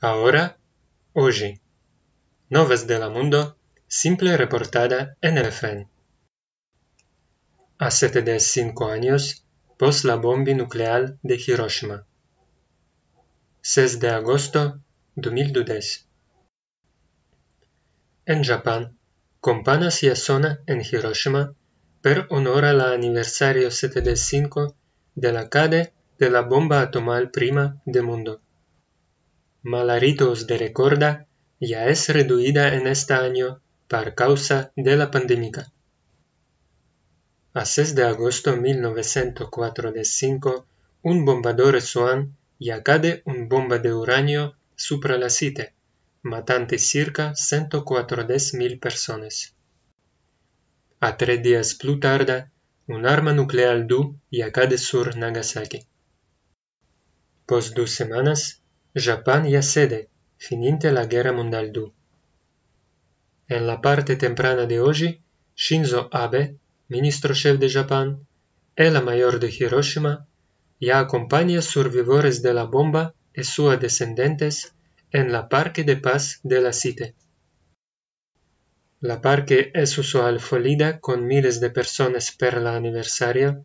Ahora, hoy, Noves la mundo, simple reportada en el FN. A 75 años, pos la bomba nuclear de Hiroshima. 6 de agosto 2010. En Japón, compana y zona en Hiroshima per honor la aniversario 75 de la cade de la bomba atomal prima del mundo. Malaritos de Recorda ya es reduida en este año por causa de la pandemia. A 6 de agosto de 1945, un bombardero Swan y acade un bomba de uranio supra la cite, matante circa 140.000 personas. A tres días plus tarde, un arma nuclear du y acade sur Nagasaki. Pos dos semanas, Japón ya cede, fininte la Guerra Mundial II. En la parte temprana de hoy, Shinzo Abe, ministro chef de Japón, el mayor de Hiroshima, ya acompaña survivores de la bomba y sus descendientes en la Parque de Paz de la Cite. La parque es usual folida con miles de personas per la aniversario,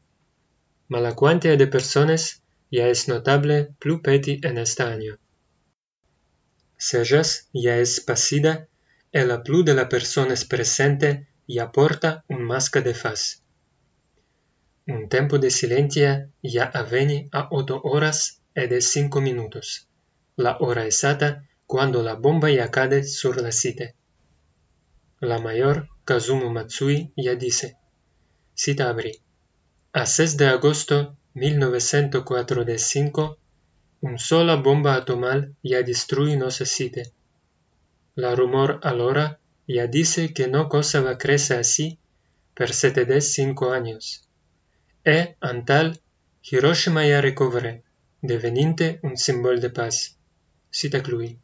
ma la cuantía de personas ya es notable plus peti en este año. Sejas ya es pasida, el aplu de la persona es presente y aporta un masca de faz. Un tiempo de silencio ya aveni a 8 horas y e de cinco minutos. La hora exacta cuando la bomba ya cade sur la cita. La mayor Kazumu Matsui ya dice, cita abri a 6 de agosto 1945, un sola bomba atomal ya destruye no se La rumor allora ya dice que no cosa va crece así per cinco años. E, antal, Hiroshima ya recobre, deveninte un símbolo de paz. Cita Cluy.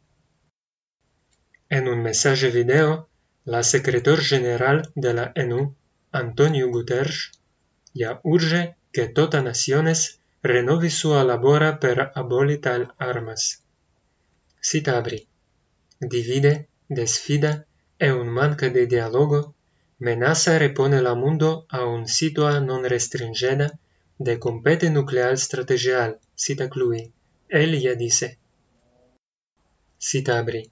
En un mensaje video, la Secretor general de la ENU, Antonio Guterres, ya urge que toda naciones renove su labora per abolir armas. Citabri, Divide, desfida, e un manca de dialogo, menaza repone la mundo a un situa non restringida de compete nuclear strategial, cita Clui. Él ya dice. Citabri,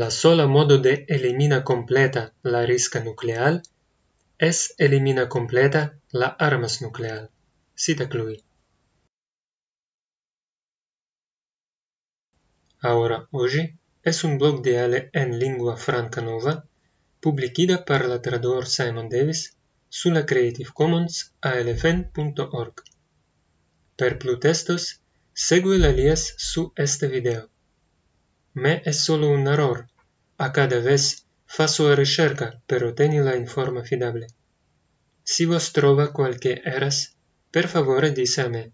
La sola modo de elimina completa la risca nuclear es elimina completa la armas nuclear. sitec lui. Ahora, hoje, es un blog de Ale en lingua franca nova, publicida par la trador Simon Davis, sulla Creative Commons ALFN.org. Per plu testos, segue la lias su este video. Me es solo un error, a cada vez faso a recerca per oteni la informa fidable. Si vos trova qualche eras, Per favore disse a me